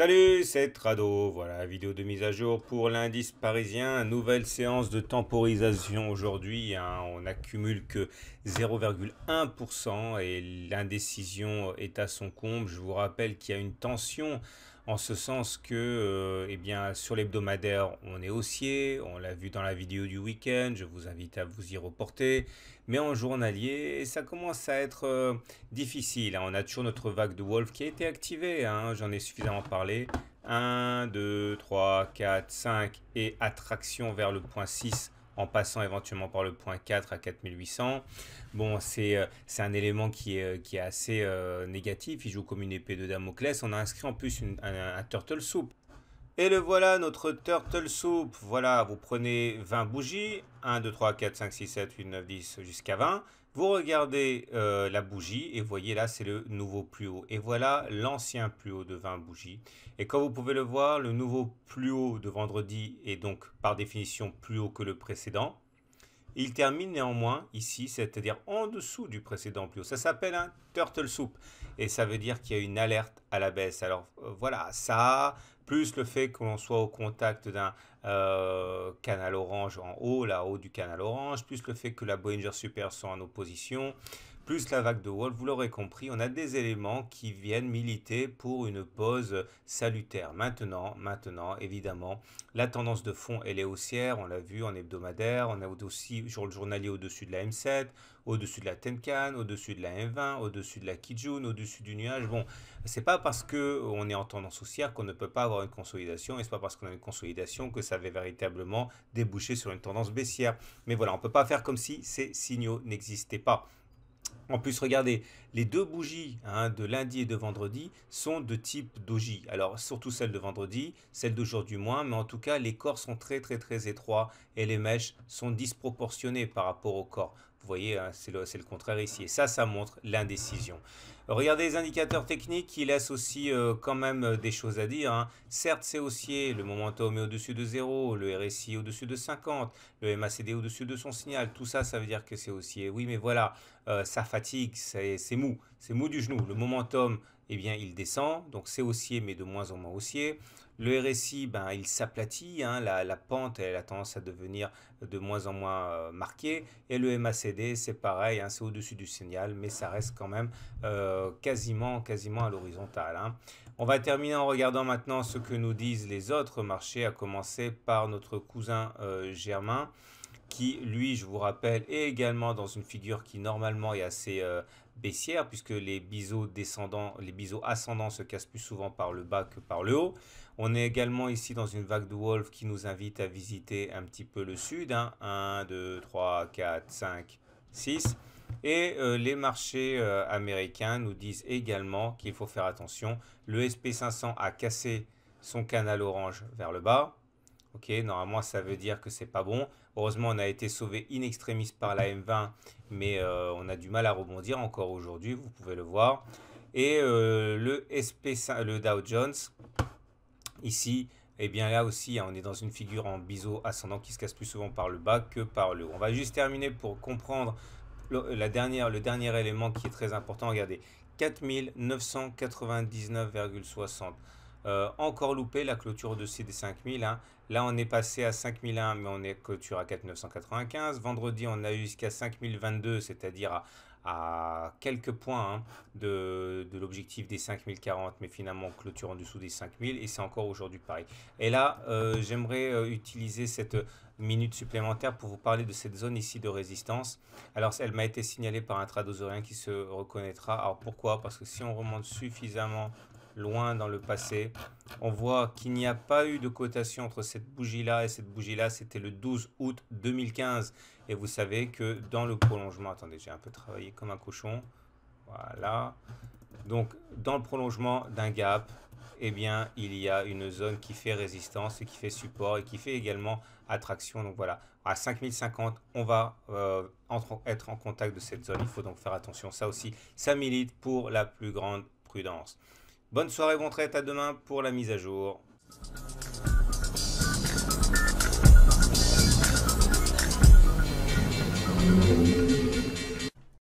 Salut, c'est Trado. Voilà, vidéo de mise à jour pour l'indice parisien. Nouvelle séance de temporisation aujourd'hui. Hein. on n'accumule que 0,1% et l'indécision est à son comble. Je vous rappelle qu'il y a une tension en ce sens que et euh, eh bien, sur l'hebdomadaire, on est haussier, on l'a vu dans la vidéo du week-end, je vous invite à vous y reporter, mais en journalier, ça commence à être euh, difficile. Hein. On a toujours notre vague de Wolf qui a été activée, hein. j'en ai suffisamment parlé. 1, 2, 3, 4, 5 et attraction vers le point 6 en passant éventuellement par le point 4 à 4800. Bon, euh, c'est un élément qui est, euh, qui est assez euh, négatif. Il joue comme une épée de Damoclès. On a inscrit en plus un, turtle soup. Et le voilà, notre turtle soup. Voilà, vous prenez 20 bougies. 1, 2, 3, 4, 5, 6, 7, 8, 9, 10, jusqu'à 20. Vous regardez euh, la bougie et vous voyez là, c'est le nouveau plus haut. Et voilà l'ancien plus haut de 20 bougies. Et comme vous pouvez le voir, le nouveau plus haut de vendredi est donc par définition plus haut que le précédent. Il termine néanmoins ici, c'est-à-dire en dessous du précédent plus haut. Ça s'appelle un turtle soup et ça veut dire qu'il y a une alerte à la baisse. Alors euh, voilà, ça plus le fait que l'on soit au contact d'un euh, canal orange en haut, là haut du canal orange, plus le fait que la Bollinger Super soit en opposition, plus la vague de Wall, vous l'aurez compris, on a des éléments qui viennent militer pour une pause salutaire. Maintenant, maintenant, évidemment, la tendance de fond, elle est haussière, on l'a vu en hebdomadaire, on a aussi sur le journalier au-dessus de la M7, au-dessus de la Tenkan, au-dessus de la M20, au-dessus de la Kijun, au-dessus du nuage. Bon, c'est pas parce qu'on on est en tendance haussière qu'on ne peut pas avoir une consolidation, et c'est pas parce qu'on a une consolidation que ça va véritablement déboucher sur une tendance baissière. Mais voilà, on peut pas faire comme si ces signaux n'existaient pas. En plus, regardez, les deux bougies hein, de lundi et de vendredi sont de type doji. Alors, surtout celle de vendredi, celle d'aujourd'hui moins, mais en tout cas, les corps sont très très très étroits et les mèches sont disproportionnées par rapport au corps. Vous voyez, hein, c'est le, contraire ici. Et ça, ça montre l'indécision. Regardez les indicateurs techniques qui laissent aussi euh, quand même euh, des choses à dire. Hein. Certes, c'est haussier, le momentum est au-dessus de 0, le RSI au-dessus de 50, le MACD au-dessus de son signal. Tout ça, ça veut dire que c'est haussier. Oui, mais voilà, euh, ça fatigue, c'est mou. C'est mou du genou. Le momentum, eh bien, il descend. Donc, c'est haussier, mais de moins en moins haussier. Le RSI, ben, il s'aplatit, hein. la, pente elle a tendance à devenir de moins en moins euh, marquée, et le MACD c'est pareil, hein, c'est au-dessus du signal, mais ça reste quand même euh, quasiment, quasiment à l'horizontale. Hein. On va terminer en regardant maintenant ce que nous disent les autres marchés, à commencer par notre cousin euh, Germain qui, lui, je vous rappelle, est également dans une figure qui normalement est assez euh, baissière, puisque les biseaux descendants, les biseaux ascendants se cassent plus souvent par le bas que par le haut. On est également ici dans une vague de Wolf qui nous invite à visiter un petit peu le sud. 1, 2, 3, 4, 5, 6. Et euh, les marchés euh, américains nous disent également qu'il faut faire attention. Le SP500 a cassé son canal orange vers le bas. Ok, normalement ça veut dire que c'est pas bon. Heureusement, on a été sauvé in extremis par la M20, mais euh, on a du mal à rebondir encore aujourd'hui, vous pouvez le voir. Et euh, le sp le Dow Jones, ici, et eh bien là aussi, hein, on est dans une figure en biseau ascendant qui se casse plus souvent par le bas que par le haut. On va juste terminer pour comprendre la dernière, le dernier élément qui est très important. Regardez, 4999,60. Euh, encore loupé la clôture au-dessus des 5000. Là, on est passé à 5001, mais on est clôture à 4995. Vendredi, on a eu jusqu'à 5022, c'est-à-dire à, quelques points hein, de, l'objectif des 5040, mais finalement, clôture en dessous des 5000, et c'est encore aujourd'hui pareil. Et là, euh, j'aimerais euh, utiliser cette minute supplémentaire pour vous parler de cette zone ici de résistance. Alors, elle m'a été signalée par un tradosaurien qui se reconnaîtra. Alors, pourquoi Parce que si on remonte suffisamment loin dans le passé, on voit qu'il n'y a pas eu de cotation entre cette bougie-là et cette bougie-là. C'était le 12 août 2015. Et vous savez que dans le prolongement, attendez, j'ai un peu travaillé comme un cochon. Voilà. Donc, dans le prolongement d'un gap, eh bien, il y a une zone qui fait résistance et qui fait support et qui fait également attraction. Donc voilà, à 5050, on va euh, être en contact de cette zone. Il faut donc faire attention. Ça aussi, ça milite pour la plus grande prudence. Bonne soirée, bon traite, à demain pour la mise à jour.